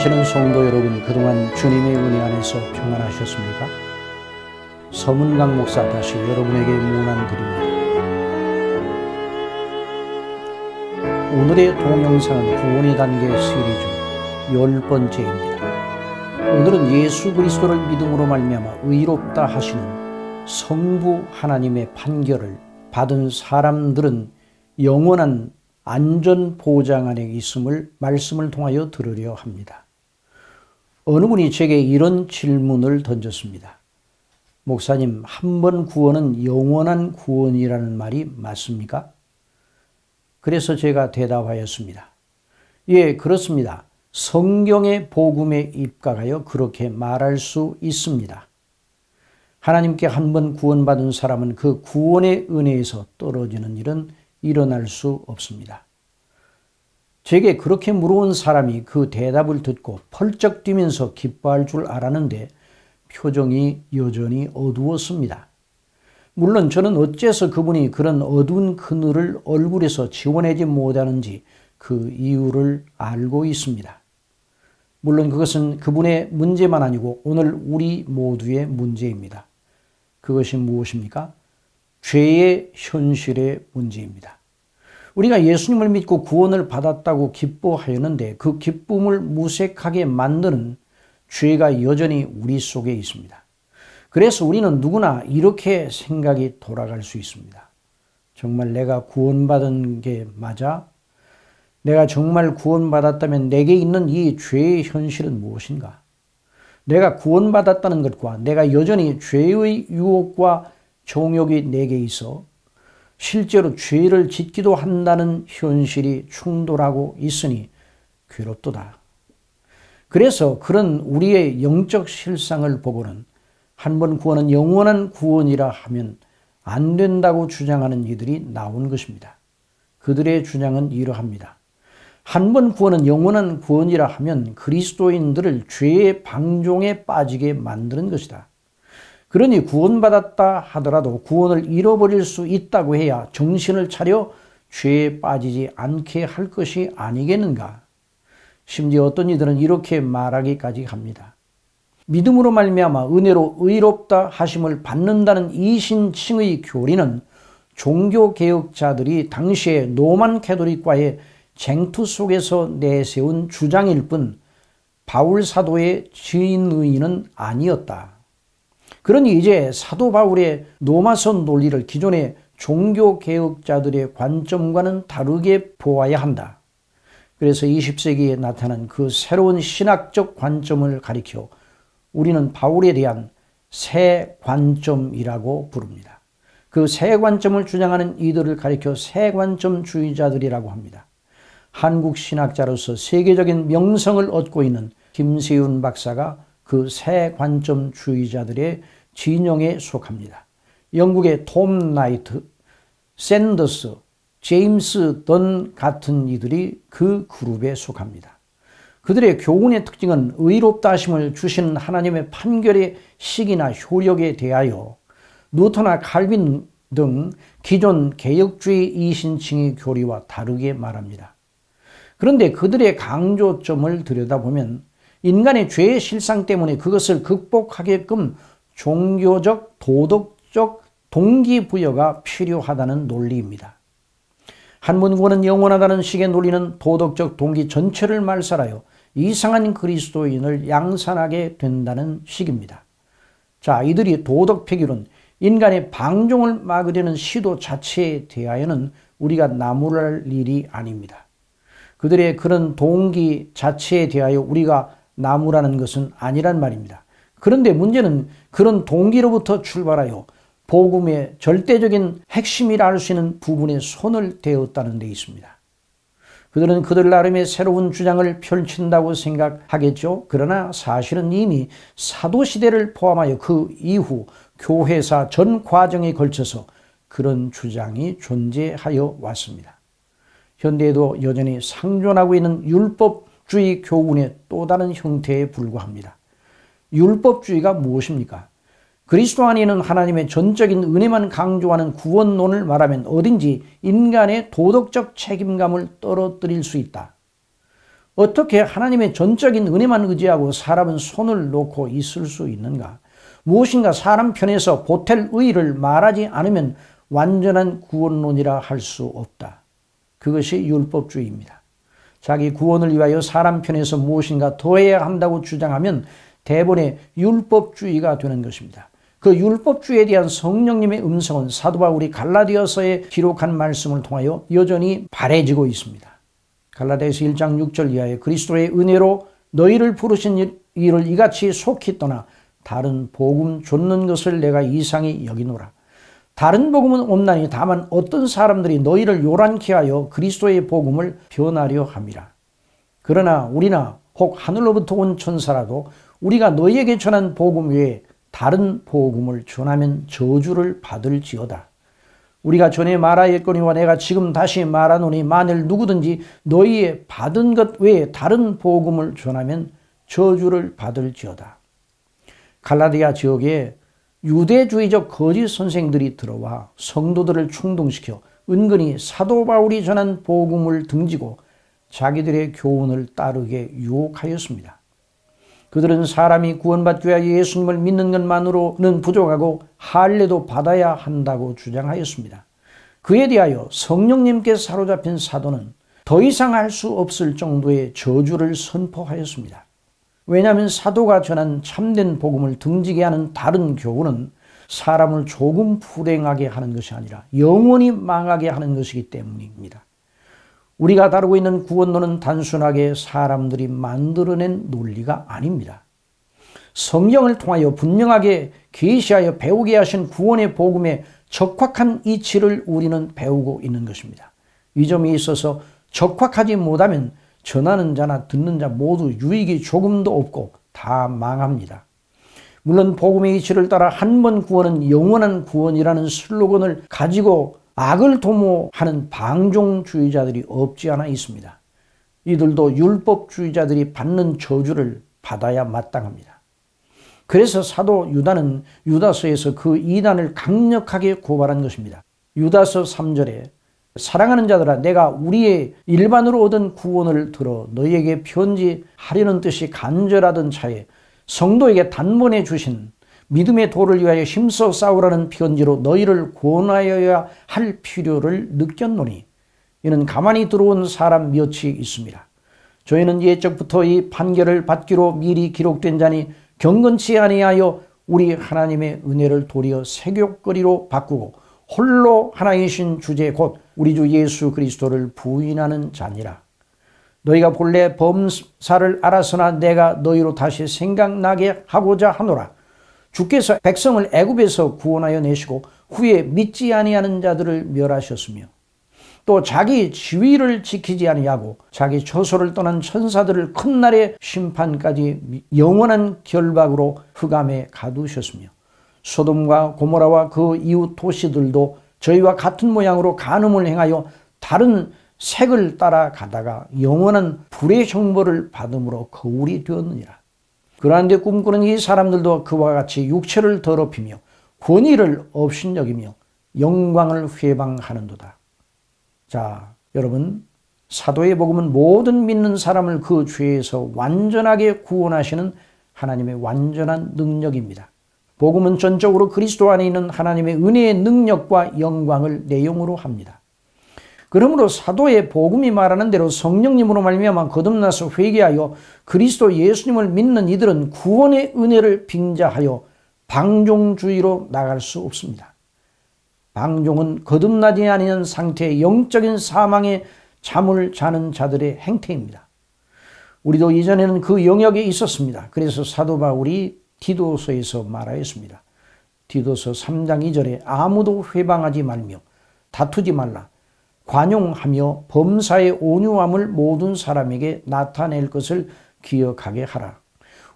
사랑하시는 성도 여러분, 그동안 주님의 은혜 안에서 평안하셨습니까? 서문강 목사 다시 여러분에게 문안드립니다. 오늘의 동영상은 구원의 단계 시리즈 열 번째입니다. 오늘은 예수 그리스도를 믿음으로 말미암아 의롭다 하시는 성부 하나님의 판결을 받은 사람들은 영원한 안전 보장 안에 있음을 말씀을 통하여 들으려 합니다. 어느 분이 제게 이런 질문을 던졌습니다. 목사님, 한 번 구원은 영원한 구원이라는 말이 맞습니까? 그래서 제가 대답하였습니다. 예, 그렇습니다. 성경의 복음에 입각하여 그렇게 말할 수 있습니다. 하나님께 한 번 구원받은 사람은 그 구원의 은혜에서 떨어지는 일은 일어날 수 없습니다. 제게 그렇게 물어온 사람이 그 대답을 듣고 펄쩍 뛰면서 기뻐할 줄 알았는데 표정이 여전히 어두웠습니다. 물론 저는 어째서 그분이 그런 어두운 그늘을 얼굴에서 지원내지 못하는지 그 이유를 알고 있습니다. 물론 그것은 그분의 문제만 아니고 오늘 우리 모두의 문제입니다. 그것이 무엇입니까? 죄의 현실의 문제입니다. 우리가 예수님을 믿고 구원을 받았다고 기뻐하였는데 그 기쁨을 무색하게 만드는 죄가 여전히 우리 속에 있습니다. 그래서 우리는 누구나 이렇게 생각이 돌아갈 수 있습니다. 정말 내가 구원받은 게 맞아? 내가 정말 구원받았다면 내게 있는 이 죄의 현실은 무엇인가? 내가 구원받았다는 것과 내가 여전히 죄의 유혹과 정욕이 내게 있어 실제로 죄를 짓기도 한다는 현실이 충돌하고 있으니 괴롭도다. 그래서 그런 우리의 영적 실상을 보고는 한 번 구원은 영원한 구원이라 하면 안 된다고 주장하는 이들이 나온 것입니다. 그들의 주장은 이러합니다. 한 번 구원은 영원한 구원이라 하면 그리스도인들을 죄의 방종에 빠지게 만드는 것이다. 그러니 구원받았다 하더라도 구원을 잃어버릴 수 있다고 해야 정신을 차려 죄에 빠지지 않게 할 것이 아니겠는가. 심지어 어떤 이들은 이렇게 말하기까지 합니다. 믿음으로 말미암아 은혜로 의롭다 하심을 받는다는 이신칭의 교리는 종교개혁자들이 당시의 노만 캐도릭과의 쟁투 속에서 내세운 주장일 뿐 바울 사도의 지의는 아니었다. 그러니 이제 사도 바울의 노마선 논리를 기존의 종교 개혁자들의 관점과는 다르게 보아야 한다. 그래서 20세기에 나타난 그 새로운 신학적 관점을 가리켜 우리는 바울에 대한 새 관점이라고 부릅니다. 그 새 관점을 주장하는 이들을 가리켜 새 관점 주의자들이라고 합니다. 한국 신학자로서 세계적인 명성을 얻고 있는 김세윤 박사가 그새 관점주의자들의 진영에 속합니다. 영국의 톰 나이트, 샌더스, 제임스 던 같은 이들이 그 그룹에 속합니다. 그들의 교훈의 특징은 의롭다 심을 주신 하나님의 판결의 시기나 효력에 대하여 루터나 칼빈 등 기존 개혁주의 이신칭의 교리와 다르게 말합니다. 그런데 그들의 강조점을 들여다보면 인간의 죄의 실상 때문에 그것을 극복하게끔 종교적, 도덕적 동기부여가 필요하다는 논리입니다. 한문구는 영원하다는 식의 논리는 도덕적 동기 전체를 말살하여 이상한 그리스도인을 양산하게 된다는 식입니다. 자, 이들이 도덕 폐기론, 인간의 방종을 막으려는 시도 자체에 대하여는 우리가 나무랄 일이 아닙니다. 그들의 그런 동기 자체에 대하여 우리가 나무라는 것은 아니란 말입니다. 그런데 문제는 그런 동기로부터 출발하여 복음의 절대적인 핵심이라 할 수 있는 부분에 손을 대었다는 데 있습니다. 그들은 그들 나름의 새로운 주장을 펼친다고 생각하겠죠. 그러나 사실은 이미 사도시대를 포함하여 그 이후 교회사 전 과정에 걸쳐서 그런 주장이 존재하여 왔습니다. 현대에도 여전히 상존하고 있는 율법 율법주의 교훈의 또 다른 형태에 불과합니다. 율법주의가 무엇입니까? 그리스도 안에는 하나님의 전적인 은혜만 강조하는 구원론을 말하면 어딘지 인간의 도덕적 책임감을 떨어뜨릴 수 있다. 어떻게 하나님의 전적인 은혜만 의지하고 사람은 손을 놓고 있을 수 있는가? 무엇인가 사람 편에서 보탤 의를 말하지 않으면 완전한 구원론이라 할 수 없다. 그것이 율법주의입니다. 자기 구원을 위하여 사람 편에서 무엇인가 더해야 한다고 주장하면 대본의 율법주의가 되는 것입니다. 그 율법주의에 대한 성령님의 음성은 사도 바울이 갈라디아서에 기록한 말씀을 통하여 여전히 발해지고 있습니다. 갈라디아서 1장 6절 이하에 그리스도의 은혜로 너희를 부르신 이를 이같이 속히 떠나 다른 복음 줬는 것을 내가 이상히 여기노라. 다른 복음은 없나니 다만 어떤 사람들이 너희를 요란케 하여 그리스도의 복음을 변하려 함이라. 그러나 우리나 혹 하늘로부터 온 천사라도 우리가 너희에게 전한 복음 외에 다른 복음을 전하면 저주를 받을지어다. 우리가 전에 말하였거니와 내가 지금 다시 말하노니 만일 누구든지 너희의 받은 것 외에 다른 복음을 전하면 저주를 받을지어다. 갈라디아 지역에 유대주의적 거짓 선생들이 들어와 성도들을 충동시켜 은근히 사도 바울이 전한 복음을 등지고 자기들의 교훈을 따르게 유혹하였습니다. 그들은 사람이 구원받기야 예수님을 믿는 것만으로는 부족하고 할례도 받아야 한다고 주장하였습니다. 그에 대하여 성령님께 사로잡힌 사도는 더 이상 할 수 없을 정도의 저주를 선포하였습니다. 왜냐하면 사도가 전한 참된 복음을 등지게 하는 다른 교훈은 사람을 조금 불행하게 하는 것이 아니라 영원히 망하게 하는 것이기 때문입니다. 우리가 다루고 있는 구원론은 단순하게 사람들이 만들어낸 논리가 아닙니다. 성경을 통하여 분명하게 계시하여 배우게 하신 구원의 복음에 적확한 이치를 우리는 배우고 있는 것입니다. 이 점에 있어서 적확하지 못하면 전하는 자나 듣는 자 모두 유익이 조금도 없고 다 망합니다. 물론 복음의 이치를 따라 한 번 구원은 영원한 구원이라는 슬로건을 가지고 악을 도모하는 방종주의자들이 없지 않아 있습니다. 이들도 율법주의자들이 받는 저주를 받아야 마땅합니다. 그래서 사도 유다는 유다서에서 그 이단을 강력하게 고발한 것입니다. 유다서 3절에 사랑하는 자들아 내가 우리의 일반으로 얻은 구원을 들어 너희에게 편지하려는 뜻이 간절하던 차에 성도에게 단번에 주신 믿음의 도를 위하여 힘써 싸우라는 편지로 너희를 권하여야 할 필요를 느꼈노니 이는 가만히 들어온 사람 몇이 있습니다. 저희는 예적부터 이 판결을 받기로 미리 기록된 자니 경건치 아니하여 우리 하나님의 은혜를 도리어 세욕거리로 바꾸고 홀로 하나이신 주제 곧 우리 주 예수 그리스도를 부인하는 자니라. 너희가 본래 범사를 알아서나 내가 너희로 다시 생각나게 하고자 하노라. 주께서 백성을 애굽에서 구원하여 내시고 후에 믿지 아니하는 자들을 멸하셨으며 또 자기 지위를 지키지 아니하고 자기 처소를 떠난 천사들을 큰 날의 심판까지 영원한 결박으로 흑암에 가두셨으며 소돔과 고모라와 그이후 도시들도 저희와 같은 모양으로 간음을 행하여 다른 색을 따라 가다가 영원한 불의 형벌을 받음으로 거울이 되었느니라. 그러한데 꿈꾸는 이 사람들도 그와 같이 육체를 더럽히며 권위를 업신여기며 영광을 회방하는도다. 자, 여러분 사도의 복음은 모든 믿는 사람을 그 죄에서 완전하게 구원하시는 하나님의 완전한 능력입니다. 복음은 전적으로 그리스도 안에 있는 하나님의 은혜의 능력과 영광을 내용으로 합니다. 그러므로 사도의 복음이 말하는 대로 성령님으로 말미암아 거듭나서 회개하여 그리스도 예수님을 믿는 이들은 구원의 은혜를 빙자하여 방종주의로 나갈 수 없습니다. 방종은 거듭나지 아니한 상태의 영적인 사망에 잠을 자는 자들의 행태입니다. 우리도 이전에는 그 영역에 있었습니다. 그래서 사도 바울이 디도서에서 말하였습니다. 디도서 3장 2절에 아무도 회방하지 말며 다투지 말라. 관용하며 범사의 온유함을 모든 사람에게 나타낼 것을 기억하게 하라.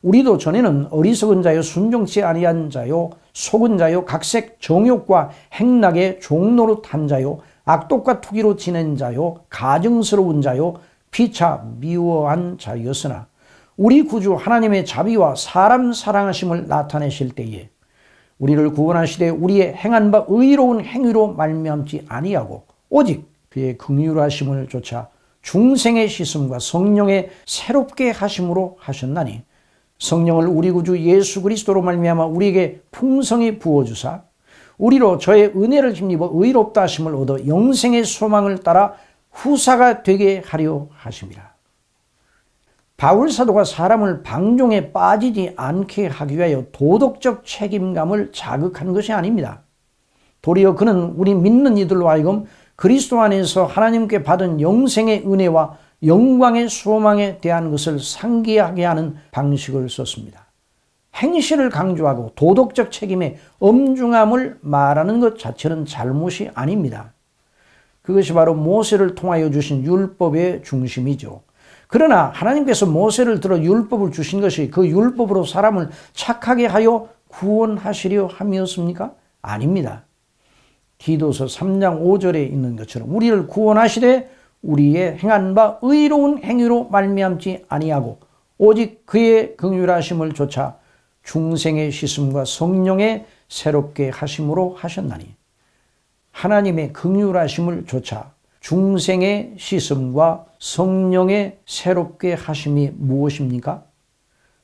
우리도 전에는 어리석은 자요 순종치 아니한 자요 속은 자요 각색 정욕과 행락의 종로로 탄 자요 악독과 투기로 지낸 자요 가증스러운 자요 피차 미워한 자였으나 우리 구주 하나님의 자비와 사람 사랑하심을 나타내실 때에 우리를 구원하시되 우리의 행한 바 의로운 행위로 말미암지 아니하고 오직 그의 긍휼하심을 조차 중생의 시슴과 성령의 새롭게 하심으로 하셨나니 성령을 우리 구주 예수 그리스도로 말미암아 우리에게 풍성히 부어 주사 우리로 저의 은혜를 힘입어 의롭다 하심을 얻어 영생의 소망을 따라 후사가 되게 하려 하십니다 바울 사도가 사람을 방종에 빠지지 않게 하기 위하여 도덕적 책임감을 자극한 것이 아닙니다. 도리어 그는 우리 믿는 이들로 하여금 그리스도 안에서 하나님께 받은 영생의 은혜와 영광의 소망에 대한 것을 상기하게 하는 방식을 썼습니다. 행실을 강조하고 도덕적 책임의 엄중함을 말하는 것 자체는 잘못이 아닙니다. 그것이 바로 모세를 통하여 주신 율법의 중심이죠. 그러나 하나님께서 모세를 들어 율법을 주신 것이 그 율법으로 사람을 착하게 하여 구원하시려 함이었습니까? 아닙니다. 기도서 3장 5절에 있는 것처럼 우리를 구원하시되 우리의 행한 바 의로운 행위로 말미암지 아니하고 오직 그의 긍휼하심을 조차 중생의 시슴과 성령의 새롭게 하심으로 하셨나니 하나님의 긍휼하심을 조차 중생의 시슴과 성령의 새롭게 하심이 무엇입니까?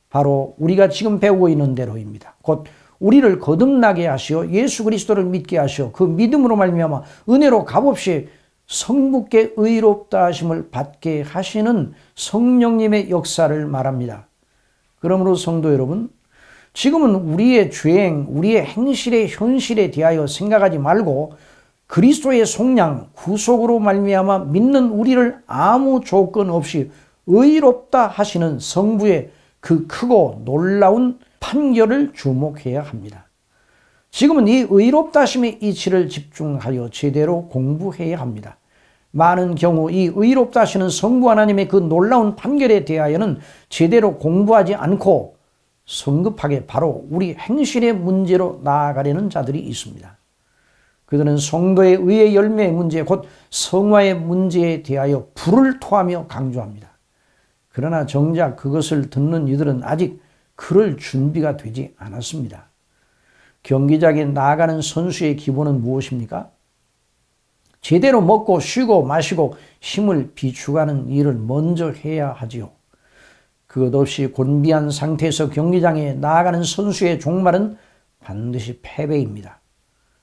바로 우리가 지금 배우고 있는 대로입니다. 곧 우리를 거듭나게 하시어 예수 그리스도를 믿게 하시어 그 믿음으로 말미암아 은혜로 값없이 성부께 의롭다 하심을 받게 하시는 성령님의 역사를 말합니다. 그러므로 성도 여러분, 지금은 우리의 죄행, 우리의 행실의 현실에 대하여 생각하지 말고 그리스도의 속량 구속으로 말미암아 믿는 우리를 아무 조건 없이 의롭다 하시는 성부의 그 크고 놀라운 판결을 주목해야 합니다. 지금은 이 의롭다 심의 이치를 집중하여 제대로 공부해야 합니다. 많은 경우 이 의롭다 하시는 성부 하나님의 그 놀라운 판결에 대하여는 제대로 공부하지 않고 성급하게 바로 우리 행실의 문제로 나아가려는 자들이 있습니다. 그들은 성도의 의의 열매의 문제, 곧 성화의 문제에 대하여 불을 토하며 강조합니다. 그러나 정작 그것을 듣는 이들은 아직 그럴 준비가 되지 않았습니다. 경기장에 나가는 선수의 기본은 무엇입니까? 제대로 먹고 쉬고 마시고 힘을 비축하는 일을 먼저 해야 하지요. 그것 없이 곤비한 상태에서 경기장에 나아가는 선수의 종말은 반드시 패배입니다.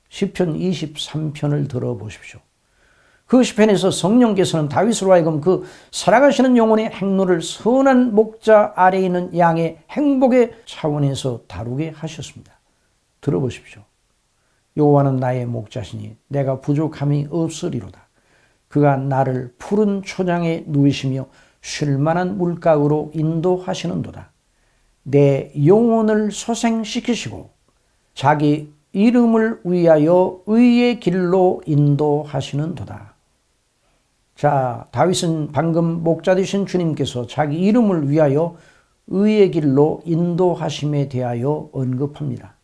시편 23편을 들어보십시오. 그 시편에서 성령께서는 다윗으로 하여금 그 살아가시는 영혼의 행로를 선한 목자 아래 있는 양의 행복의 차원에서 다루게 하셨습니다. 들어보십시오. 여호와는 나의 목자시니 내가 부족함이 없으리로다. 그가 나를 푸른 초장에 누이시며 쉴만한 물가으로 인도하시는도다. 내 영혼을 소생시키시고 자기 이름을 위하여 의의 길로 인도하시는도다. 자, 다윗은 방금 목자 되신 주님께서 자기 이름을 위하여 의의 길로 인도하심에 대하여 언급합니다.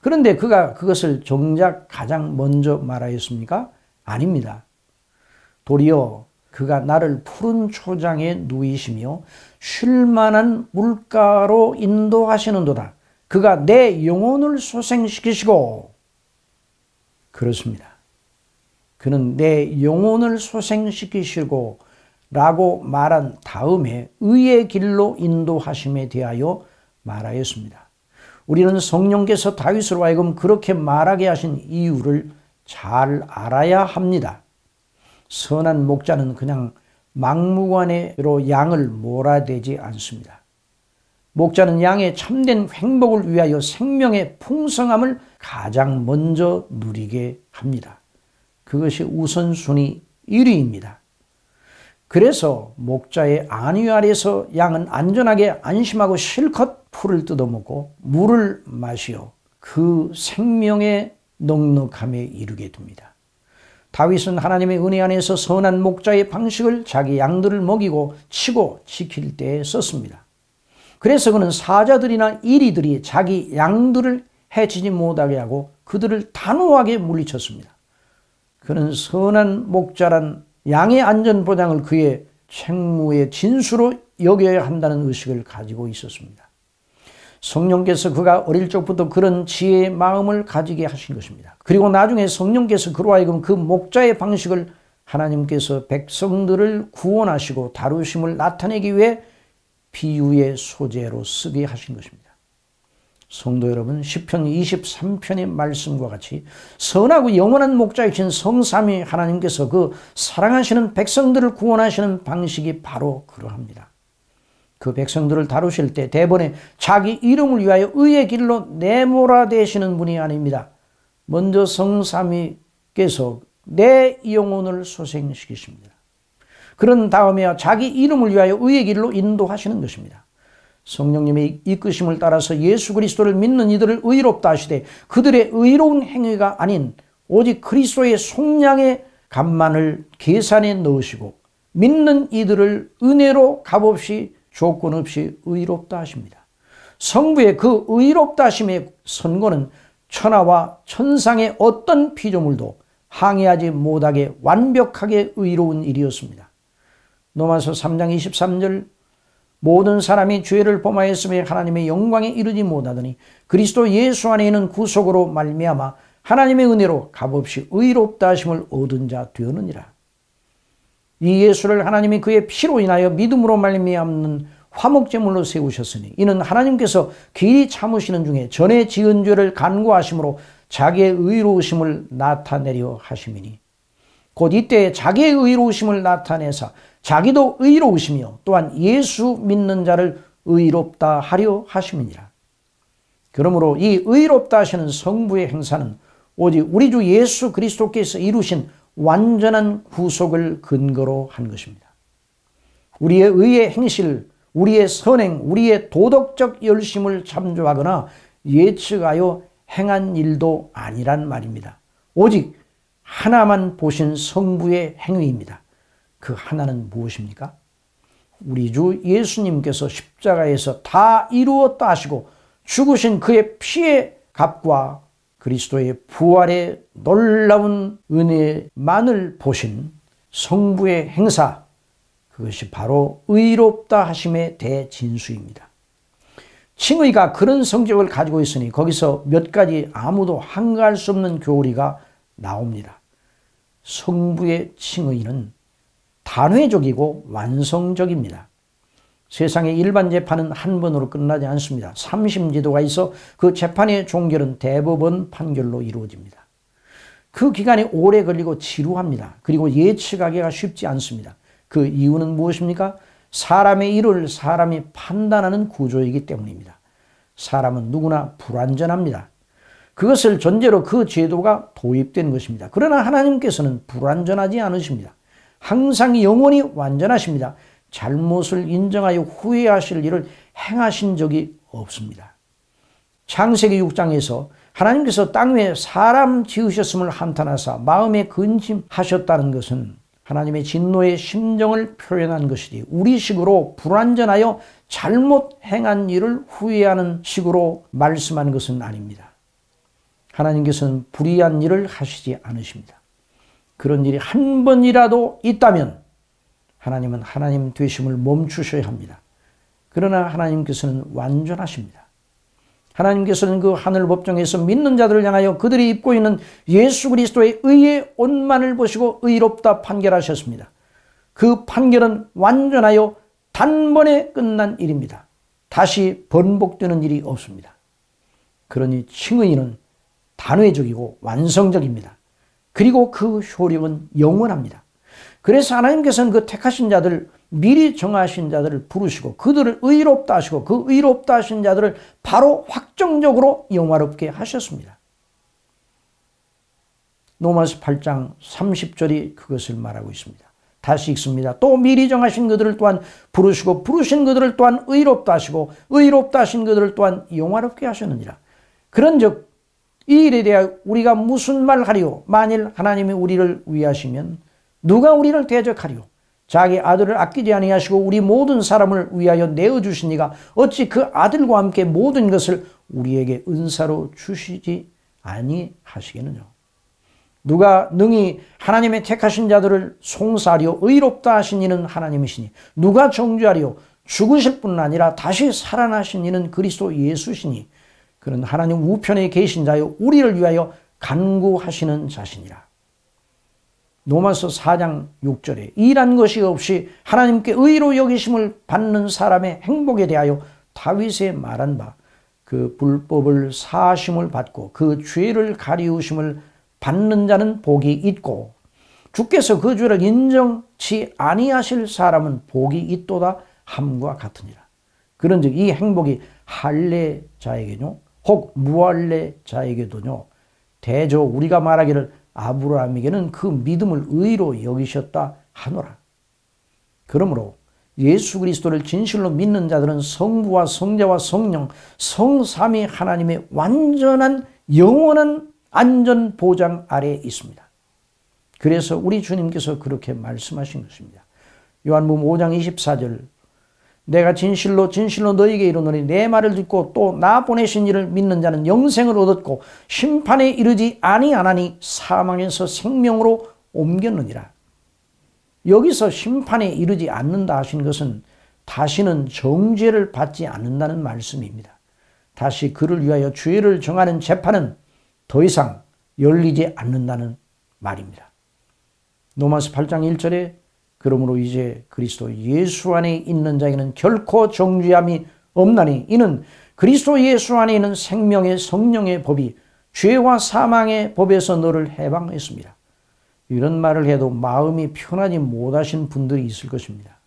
그런데 그가 그것을 정작 가장 먼저 말하였습니까? 아닙니다. 도리어 그가 나를 푸른 초장에 누이시며 쉴만한 물가로 인도하시는도다. 그가 내 영혼을 소생시키시고 그렇습니다. 그는 내 영혼을 소생시키시고 라고 말한 다음에 의의 길로 인도하심에 대하여 말하였습니다. 우리는 성령께서 다윗으로 하여금 그렇게 말하게 하신 이유를 잘 알아야 합니다. 선한 목자는 그냥 막무가내로 양을 몰아대지 않습니다. 목자는 양의 참된 행복을 위하여 생명의 풍성함을 가장 먼저 누리게 합니다. 그것이 우선순위 1위입니다. 그래서 목자의 안위 아래서 양은 안전하게 안심하고 실컷 풀을 뜯어먹고 물을 마시어 그 생명의 넉넉함에 이르게 됩니다. 다윗은 하나님의 은혜 안에서 선한 목자의 방식을 자기 양들을 먹이고 치고 지킬 때에 썼습니다. 그래서 그는 사자들이나 이리들이 자기 양들을 해치지 못하게 하고 그들을 단호하게 물리쳤습니다. 그는 선한 목자란 양의 안전보장을 그의 책무의 진수로 여겨야 한다는 의식을 가지고 있었습니다. 성령께서 그가 어릴 적부터 그런 지혜의 마음을 가지게 하신 것입니다. 그리고 나중에 성령께서 그로 하여금 그 목자의 방식을 하나님께서 백성들을 구원하시고 다루심을 나타내기 위해 비유의 소재로 쓰게 하신 것입니다. 성도 여러분, 10편 23편의 말씀과 같이 선하고 영원한 목자이신 성삼위 하나님께서 그 사랑하시는 백성들을 구원하시는 방식이 바로 그러합니다. 그 백성들을 다루실 때 대번에 자기 이름을 위하여 의의 길로 내몰아 대시는 분이 아닙니다. 먼저 성삼위께서 내 영혼을 소생시키십니다. 그런 다음에 자기 이름을 위하여 의의 길로 인도하시는 것입니다. 성령님의 이끄심을 따라서 예수 그리스도를 믿는 이들을 의롭다 하시되 그들의 의로운 행위가 아닌 오직 그리스도의 속량의 값만을 계산에 넣으시고 믿는 이들을 은혜로 값없이 조건 없이 의롭다 하십니다. 성부의 그 의롭다 하심의 선고는 천하와 천상의 어떤 피조물도 항해하지 못하게 완벽하게 의로운 일이었습니다. 노마서 3장 23절 모든 사람이 죄를 범하였음에 하나님의 영광에 이르지 못하더니 그리스도 예수 안에 있는 구속으로 말미암아 하나님의 은혜로 값없이 의롭다 하심을 얻은 자 되었느니라. 이 예수를 하나님이 그의 피로 인하여 믿음으로 말미암는 화목제물로 세우셨으니 이는 하나님께서 길이 참으시는 중에 전에 지은 죄를 간구하심으로 자기의 의로우심을 나타내려 하심이니 곧이때 자기의 의로우심을 나타내사 자기도 의로우시며 또한 예수 믿는 자를 의롭다 하려 하심이니라. 그러므로 이 의롭다 하시는 성부의 행사는 오직 우리 주 예수 그리스도께서 이루신 완전한 구속을 근거로 한 것입니다. 우리의 의의 행실, 우리의 선행, 우리의 도덕적 열심을 참조하거나 예측하여 행한 일도 아니란 말입니다. 오직 하나만 보신 성부의 행위입니다. 그 하나는 무엇입니까? 우리 주 예수님께서 십자가에서 다 이루었다 하시고 죽으신 그의 피의 값과 그리스도의 부활의 놀라운 은혜만을 보신 성부의 행사, 그것이 바로 의롭다 하심의 대진수입니다. 칭의가 그런 성격을 가지고 있으니 거기서 몇 가지 아무도 한가할 수 없는 교리가 나옵니다. 성부의 칭의는 단회적이고 완성적입니다. 세상의 일반 재판은 한 번으로 끝나지 않습니다. 삼심지도가 있어 그 재판의 종결은 대법원 판결로 이루어집니다. 그 기간이 오래 걸리고 지루합니다. 그리고 예측하기가 쉽지 않습니다. 그 이유는 무엇입니까? 사람의 일을 사람이 판단하는 구조이기 때문입니다. 사람은 누구나 불완전합니다. 그것을 전제로 그 제도가 도입된 것입니다. 그러나 하나님께서는 불완전하지 않으십니다. 항상 영원히 완전하십니다. 잘못을 인정하여 후회하실 일을 행하신 적이 없습니다. 창세기 6장에서 하나님께서 땅 위에 사람 지으셨음을 한탄하사 마음에 근심하셨다는 것은 하나님의 진노의 심정을 표현한 것이니 우리 식으로 불완전하여 잘못 행한 일을 후회하는 식으로 말씀한 것은 아닙니다. 하나님께서는 불의한 일을 하시지 않으십니다. 그런 일이 한 번이라도 있다면 하나님은 하나님 되심을 멈추셔야 합니다. 그러나 하나님께서는 완전하십니다. 하나님께서는 그 하늘 법정에서 믿는 자들을 향하여 그들이 입고 있는 예수 그리스도의 의의 온만을 보시고 의롭다 판결하셨습니다. 그 판결은 완전하여 단번에 끝난 일입니다. 다시 번복되는 일이 없습니다. 그러니 칭의인 단회적이고 완성적입니다. 그리고 그 효력은 영원합니다. 그래서 하나님께서는 그 택하신 자들 미리 정하신 자들을 부르시고 그들을 의롭다 하시고 그 의롭다 하신 자들을 바로 확정적으로 영화롭게 하셨습니다. 노마스 8장 30절이 그것을 말하고 있습니다. 다시 읽습니다. 또 미리 정하신 그들을 또한 부르시고 부르신 그들을 또한 의롭다 하시고 의롭다 하신 그들을 또한 영화롭게 하셨느니라. 그런즉 이 일에 대하여 우리가 무슨 말 하리요? 만일 하나님이 우리를 위하시면 누가 우리를 대적하리요? 자기 아들을 아끼지 아니하시고 우리 모든 사람을 위하여 내어주시니가 어찌 그 아들과 함께 모든 것을 우리에게 은사로 주시지 아니하시겠느냐. 누가 능히 하나님의 택하신 자들을 송사하리요 의롭다 하신 이는 하나님이시니 누가 정죄하리요 죽으실 뿐 아니라 다시 살아나신 이는 그리스도 예수시니 그는 하나님 우편에 계신 자여 우리를 위하여 간구하시는 자신이라. 노마서 4장 6절에 일한 것이 없이 하나님께 의로 여기심을 받는 사람의 행복에 대하여 다윗의 말한 바 그 불법을 사심을 받고 그 죄를 가리우심을 받는 자는 복이 있고 주께서 그 죄를 인정치 아니하실 사람은 복이 있도다 함과 같으니라. 그런즉 이 행복이 할례자에게요 혹 무할례자에게도요 대저 우리가 말하기를 아브라함에게는 그 믿음을 의로 여기셨다 하노라. 그러므로 예수 그리스도를 진실로 믿는 자들은 성부와 성자와 성령 성삼위 하나님의 완전한 영원한 안전 보장 아래에 있습니다. 그래서 우리 주님께서 그렇게 말씀하신 것입니다. 요한복음 5장 24절 내가 진실로 진실로 너희에게 이르노니 내 말을 듣고 또 나 보내신 이를 믿는 자는 영생을 얻었고 심판에 이르지 아니하나니 사망에서 생명으로 옮겼느니라. 여기서 심판에 이르지 않는다 하신 것은 다시는 정죄를 받지 않는다는 말씀입니다. 다시 그를 위하여 죄를 정하는 재판은 더 이상 열리지 않는다는 말입니다. 노마스 8장 1절에 그러므로 이제 그리스도 예수 안에 있는 자에게는 결코 정죄함이 없나니 이는 그리스도 예수 안에 있는 생명의 성령의 법이 죄와 사망의 법에서 너를 해방했습니다. 이런 말을 해도 마음이 편하지 못하신 분들이 있을 것입니다.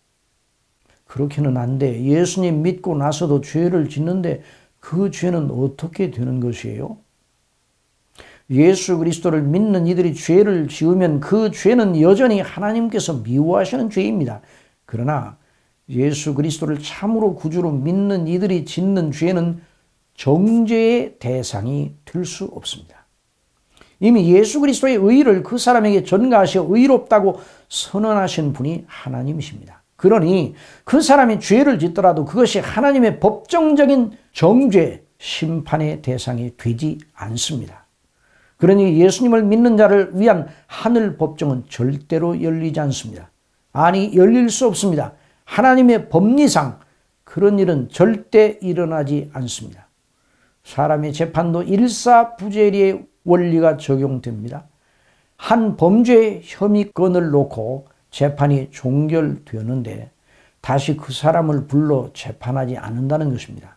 그렇게는 안 돼. 예수님 믿고 나서도 죄를 짓는데 그 죄는 어떻게 되는 것이에요? 예수 그리스도를 믿는 이들이 죄를 지으면 그 죄는 여전히 하나님께서 미워하시는 죄입니다. 그러나 예수 그리스도를 참으로 구주로 믿는 이들이 짓는 죄는 정죄의 대상이 될 수 없습니다. 이미 예수 그리스도의 의를 그 사람에게 전가하시 의롭다고 선언하신 분이 하나님이십니다. 그러니 그 사람이 죄를 짓더라도 그것이 하나님의 법정적인 정죄, 심판의 대상이 되지 않습니다. 그러니 예수님을 믿는 자를 위한 하늘 법정은 절대로 열리지 않습니다. 아니 열릴 수 없습니다. 하나님의 법리상 그런 일은 절대 일어나지 않습니다. 사람의 재판도 일사부재리의 원리가 적용됩니다. 한범죄 혐의건을 놓고 재판이 종결되는데 다시 그 사람을 불러 재판하지 않는다는 것입니다.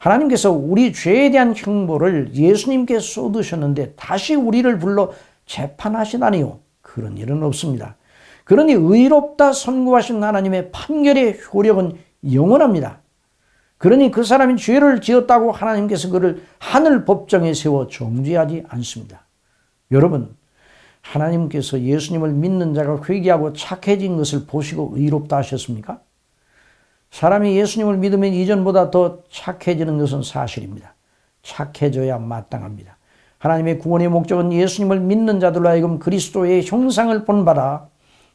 하나님께서 우리 죄에 대한 형벌을 예수님께 쏟으셨는데 다시 우리를 불러 재판하시다니요. 그런 일은 없습니다. 그러니 의롭다 선고하신 하나님의 판결의 효력은 영원합니다. 그러니 그 사람이 죄를 지었다고 하나님께서 그를 하늘 법정에 세워 정죄하지 않습니다. 여러분, 하나님께서 예수님을 믿는 자가 회개하고 착해진 것을 보시고 의롭다 하셨습니까? 사람이 예수님을 믿으면 이전보다 더 착해지는 것은 사실입니다. 착해져야 마땅합니다. 하나님의 구원의 목적은 예수님을 믿는 자들로 하여금 그리스도의 형상을 본받아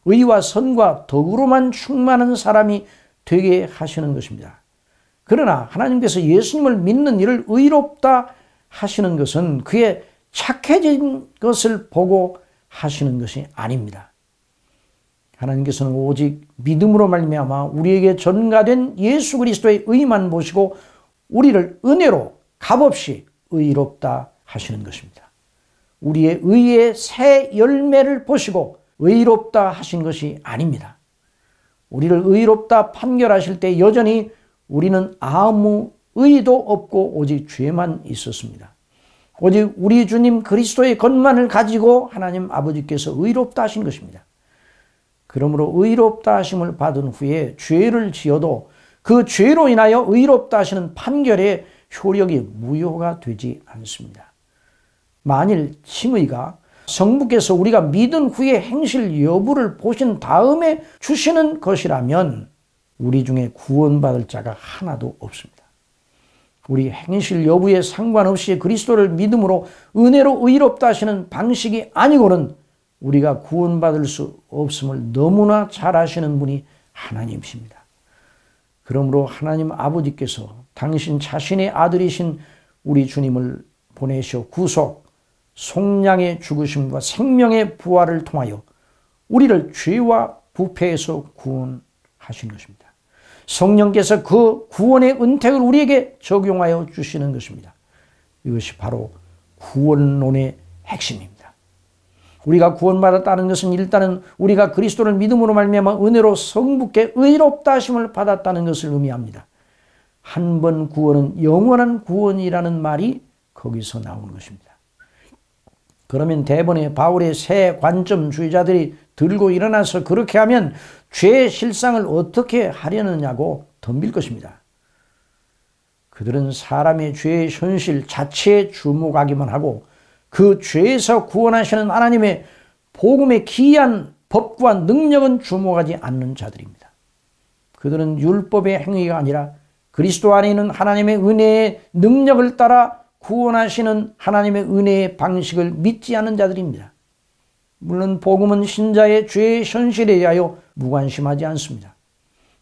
의와 선과 덕으로만 충만한 사람이 되게 하시는 것입니다. 그러나 하나님께서 예수님을 믿는 이를 의롭다 하시는 것은 그의 착해진 것을 보고 하시는 것이 아닙니다. 하나님께서는 오직 믿음으로 말미암아 우리에게 전가된 예수 그리스도의 의만 보시고 우리를 은혜로 값없이 의롭다 하시는 것입니다. 우리의 의의 새 열매를 보시고 의롭다 하신 것이 아닙니다. 우리를 의롭다 판결하실 때 여전히 우리는 아무 의도 없고 오직 죄만 있었습니다. 오직 우리 주님 그리스도의 것만을 가지고 하나님 아버지께서 의롭다 하신 것입니다. 그러므로 의롭다 하심을 받은 후에 죄를 지어도 그 죄로 인하여 의롭다 하시는 판결에 효력이 무효가 되지 않습니다. 만일 칭의가 성부께서 우리가 믿은 후에 행실 여부를 보신 다음에 주시는 것이라면 우리 중에 구원받을 자가 하나도 없습니다. 우리 행실 여부에 상관없이 그리스도를 믿음으로 은혜로 의롭다 하시는 방식이 아니고는 우리가 구원받을 수 없음을 너무나 잘 아시는 분이 하나님이십니다. 그러므로 하나님 아버지께서 당신 자신의 아들이신 우리 주님을 보내시 구속, 속량의 죽으심과 생명의 부활을 통하여 우리를 죄와 부패에서 구원하신 것입니다. 성령께서 그 구원의 은택을 우리에게 적용하여 주시는 것입니다. 이것이 바로 구원론의 핵심입니다. 우리가 구원받았다는 것은 일단은 우리가 그리스도를 믿음으로 말미암아 은혜로 성부께 의롭다 하심을 받았다는 것을 의미합니다. 한 번 구원은 영원한 구원이라는 말이 거기서 나오는 것입니다. 그러면 대번에 바울의 새 관점주의자들이 들고 일어나서 그렇게 하면 죄의 실상을 어떻게 하려느냐고 덤빌 것입니다. 그들은 사람의 죄의 현실 자체에 주목하기만 하고 그 죄에서 구원하시는 하나님의 복음의 기이한 법과 능력은 주목하지 않는 자들입니다. 그들은 율법의 행위가 아니라 그리스도 안에 있는 하나님의 은혜의 능력을 따라 구원하시는 하나님의 은혜의 방식을 믿지 않는 자들입니다. 물론 복음은 신자의 죄의 현실에 의하여 무관심하지 않습니다.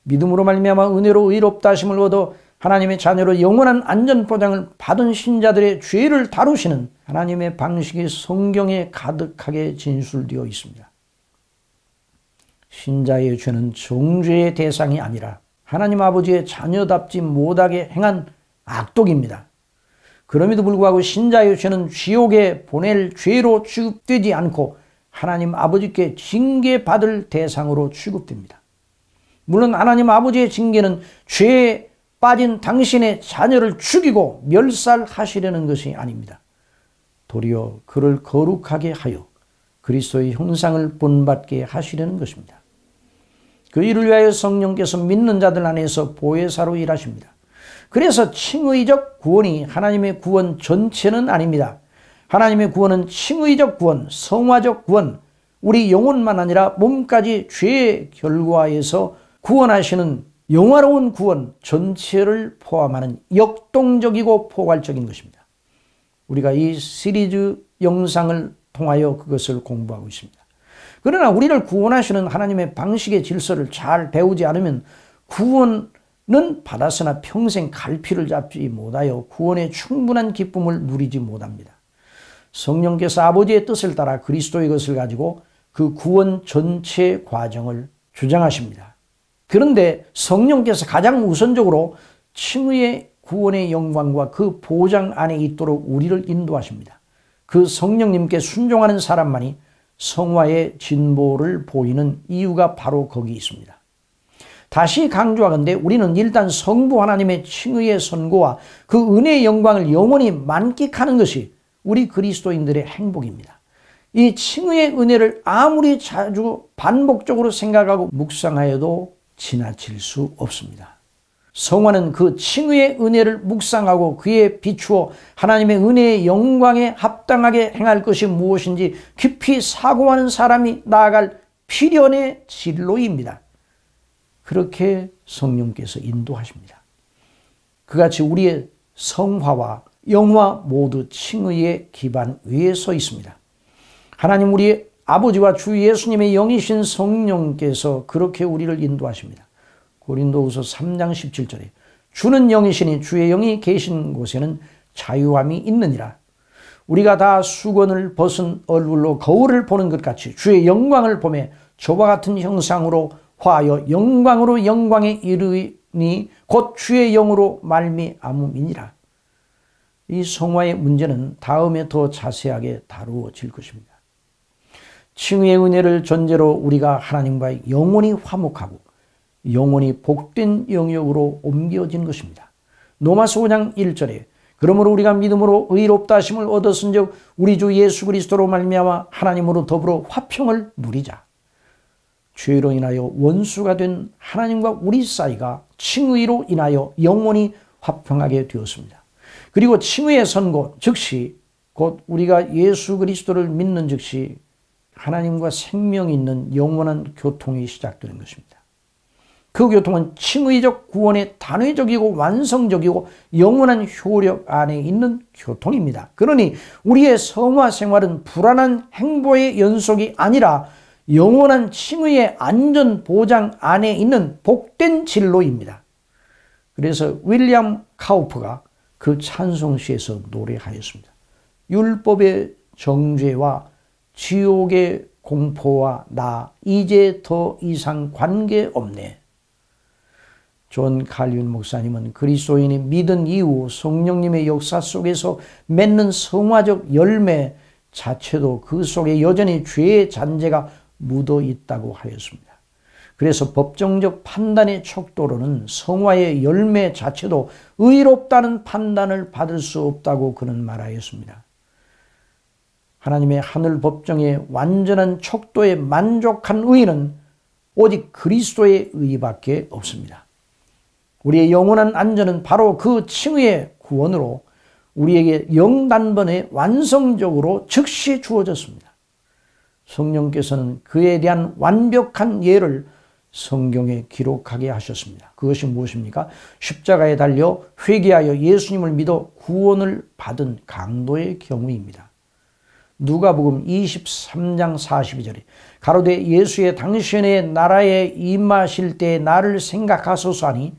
믿음으로 말미암아 은혜로 의롭다 심을 얻어 하나님의 자녀로 영원한 안전보장을 받은 신자들의 죄를 다루시는 하나님의 방식이 성경에 가득하게 진술되어 있습니다. 신자의 죄는 정죄의 대상이 아니라 하나님 아버지의 자녀답지 못하게 행한 악독입니다. 그럼에도 불구하고 신자의 죄는 지옥에 보낼 죄로 취급되지 않고 하나님 아버지께 징계받을 대상으로 취급됩니다. 물론 하나님 아버지의 징계는 죄의 빠진 당신의 자녀를 죽이고 멸살하시려는 것이 아닙니다. 도리어 그를 거룩하게 하여 그리스도의 형상을 본받게 하시려는 것입니다. 그 일을 위하여 성령께서 믿는 자들 안에서 보혜사로 일하십니다. 그래서 칭의적 구원이 하나님의 구원 전체는 아닙니다. 하나님의 구원은 칭의적 구원, 성화적 구원, 우리 영혼만 아니라 몸까지 죄의 결과에서 구원하시는 영화로운 구원 전체를 포함하는 역동적이고 포괄적인 것입니다. 우리가 이 시리즈 영상을 통하여 그것을 공부하고 있습니다. 그러나 우리를 구원하시는 하나님의 방식의 질서를 잘 배우지 않으면 구원은 받았으나 평생 갈피를 잡지 못하여 구원의 충분한 기쁨을 누리지 못합니다. 성령께서 아버지의 뜻을 따라 그리스도의 것을 가지고 그 구원 전체 과정을 주장하십니다. 그런데 성령께서 가장 우선적으로 칭구의 구원의 영광과 그 보장 안에 있도록 우리를 인도하십니다. 그 성령님께 순종하는 사람만이 성화의 진보를 보이는 이유가 바로 거기 있습니다. 다시 강조하건대 우리는 일단 성부 하나님의 칭의의 선고와 그 은혜의 영광을 영원히 만끽하는 것이 우리 그리스도인들의 행복입니다. 이 칭의의 은혜를 아무리 자주 반복적으로 생각하고 묵상하여도 지나칠 수 없습니다. 성화는 그 친의의 은혜를 묵상하고 그에 비추어 하나님의 은혜의 영광에 합당하게 행할 것이 무엇인지 깊이 사고하는 사람이 나아갈 필연의 진로입니다. 그렇게 성령께서 인도하십니다. 그같이 우리의 성화와 영화 모두 칭의의 기반 위에 서 있습니다. 하나님 우리의 아버지와 주 예수님의 영이신 성령께서 그렇게 우리를 인도하십니다. 고린도후서 3장 17절에 주는 영이시니 주의 영이 계신 곳에는 자유함이 있느니라. 우리가 다 수건을 벗은 얼굴로 거울을 보는 것 같이 주의 영광을 보매 저와 같은 형상으로 화하여 영광으로 영광에 이르니 곧 주의 영으로 말미암음이니라. 이 성화의 문제는 다음에 더 자세하게 다루어질 것입니다. 칭의의 은혜를 전제로 우리가 하나님과 의 영원히 화목하고 영원히 복된 영역으로 옮겨진 것입니다. 로마서 5장 1절에 그러므로 우리가 믿음으로 의롭다 심을 얻었은즉 우리 주 예수 그리스도로 말미암아 하나님으로 더불어 화평을 누리자. 죄로 인하여 원수가 된 하나님과 우리 사이가 칭의로 인하여 영원히 화평하게 되었습니다. 그리고 칭의의 선고 즉시 곧 우리가 예수 그리스도를 믿는 즉시 하나님과 생명이 있는 영원한 교통이 시작되는 것입니다. 그 교통은 칭의적 구원의 단회적이고 완성적이고 영원한 효력 안에 있는 교통입니다. 그러니 우리의 성화 생활은 불안한 행보의 연속이 아니라 영원한 칭의의 안전 보장 안에 있는 복된 진로입니다. 그래서 윌리엄 카우프가 그 찬송시에서 노래하였습니다. 율법의 정죄와 지옥의 공포와 나 이제 더 이상 관계 없네. 존 칼륜 목사님은 그리스도인이 믿은 이후 성령님의 역사 속에서 맺는 성화적 열매 자체도 그 속에 여전히 죄의 잔재가 묻어 있다고 하였습니다. 그래서 법정적 판단의 척도로는 성화의 열매 자체도 의롭다는 판단을 받을 수 없다고 그는 말하였습니다. 하나님의 하늘 법정의 완전한 척도에 만족한 의인은 오직 그리스도의 의밖에 없습니다. 우리의 영원한 안전은 바로 그 칭의의 구원으로 우리에게 영단번에 완성적으로 즉시 주어졌습니다. 성령께서는 그에 대한 완벽한 예를 성경에 기록하게 하셨습니다. 그것이 무엇입니까? 십자가에 달려 회개하여 예수님을 믿어 구원을 받은 강도의 경우입니다. 누가복음 23장 42절에 가로되 예수의 당신의 나라에 임하실 때 나를 생각하소서하니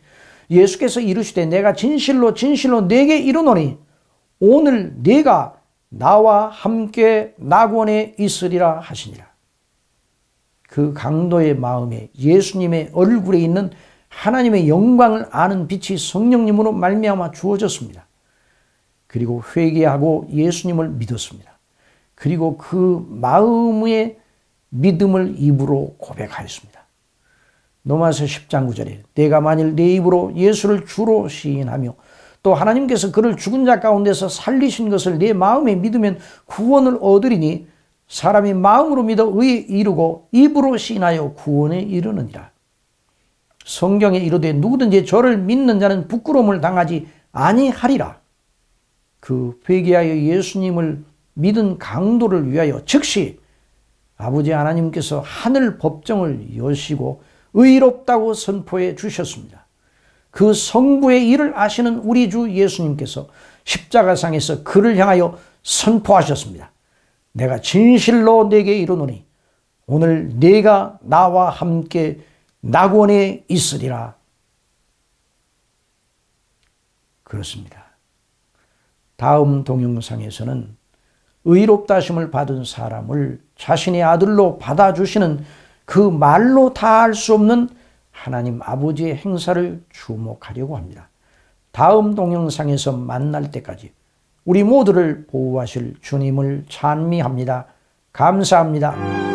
예수께서 이르시되 내가 진실로 진실로 내게 이르노니 오늘 내가 나와 함께 낙원에 있으리라 하시니라. 그 강도의 마음에 예수님의 얼굴에 있는 하나님의 영광을 아는 빛이 성령님으로 말미암아 주어졌습니다. 그리고 회개하고 예수님을 믿었습니다. 그리고 그 마음의 믿음을 입으로 고백하였습니다. 로마서 10장 9절에 내가 만일 내 입으로 예수를 주로 시인하며 또 하나님께서 그를 죽은 자 가운데서 살리신 것을 내 마음에 믿으면 구원을 얻으리니 사람이 마음으로 믿어 의에 이르고 입으로 시인하여 구원에 이르느니라. 성경에 이르되 누구든지 저를 믿는 자는 부끄러움을 당하지 아니하리라. 그 회개하여 예수님을 믿은 강도를 위하여 즉시 아버지 하나님께서 하늘 법정을 여시고 의롭다고 선포해 주셨습니다. 그 성부의 일을 아시는 우리 주 예수님께서 십자가상에서 그를 향하여 선포하셨습니다. 내가 진실로 내게 이르노니 오늘 내가 나와 함께 낙원에 있으리라. 그렇습니다. 다음 동영상에서는 의롭다 심을 받은 사람을 자신의 아들로 받아주시는 그 말로 다알수 없는 하나님 아버지의 행사를 주목하려고 합니다. 다음 동영상에서 만날 때까지 우리 모두를 보호하실 주님을 찬미합니다. 감사합니다.